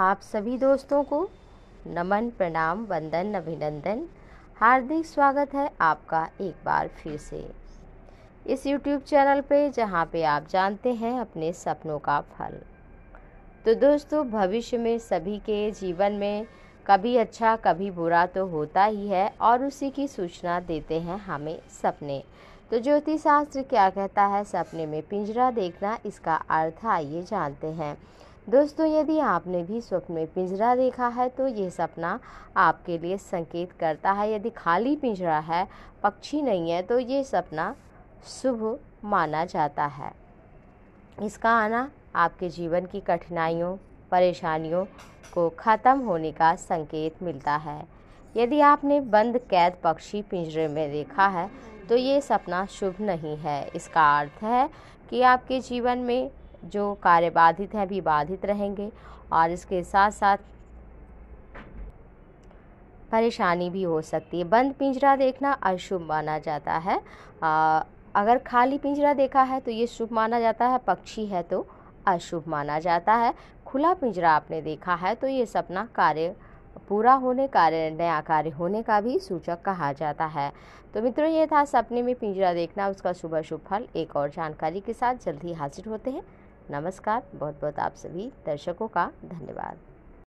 आप सभी दोस्तों को नमन प्रणाम वंदन अभिनंदन हार्दिक स्वागत है आपका एक बार फिर से इस YouTube चैनल पे जहाँ पे आप जानते हैं अपने सपनों का फल तो दोस्तों भविष्य में सभी के जीवन में कभी अच्छा कभी बुरा तो होता ही है और उसी की सूचना देते हैं हमें सपने तो ज्योतिष शास्त्र क्या कहता है सपने में पिंजरा देखना इसका अर्थ आइए जानते हैं दोस्तों यदि आपने भी स्वप्न में पिंजरा देखा है तो यह सपना आपके लिए संकेत करता है यदि खाली पिंजरा है पक्षी नहीं है तो ये सपना शुभ माना जाता है इसका आना आपके जीवन की कठिनाइयों परेशानियों को ख़त्म होने का संकेत मिलता है यदि आपने बंद कैद पक्षी पिंजरे में देखा है तो ये सपना शुभ नहीं है इसका अर्थ है कि आपके जीवन में जो कार्य बाधित हैं भी बाधित रहेंगे और इसके साथ साथ परेशानी भी हो सकती है बंद पिंजरा देखना अशुभ माना जाता है आ, अगर खाली पिंजरा देखा है तो ये शुभ माना जाता है पक्षी है तो अशुभ माना जाता है खुला पिंजरा आपने देखा है तो ये सपना कार्य पूरा होने कार्य नया कार्य होने का भी सूचक कहा जाता है तो मित्रों ये था सपने में पिंजरा देखना उसका शुभ शुभ फल एक और जानकारी के साथ जल्द ही हाजिर होते हैं नमस्कार बहुत बहुत आप सभी दर्शकों का धन्यवाद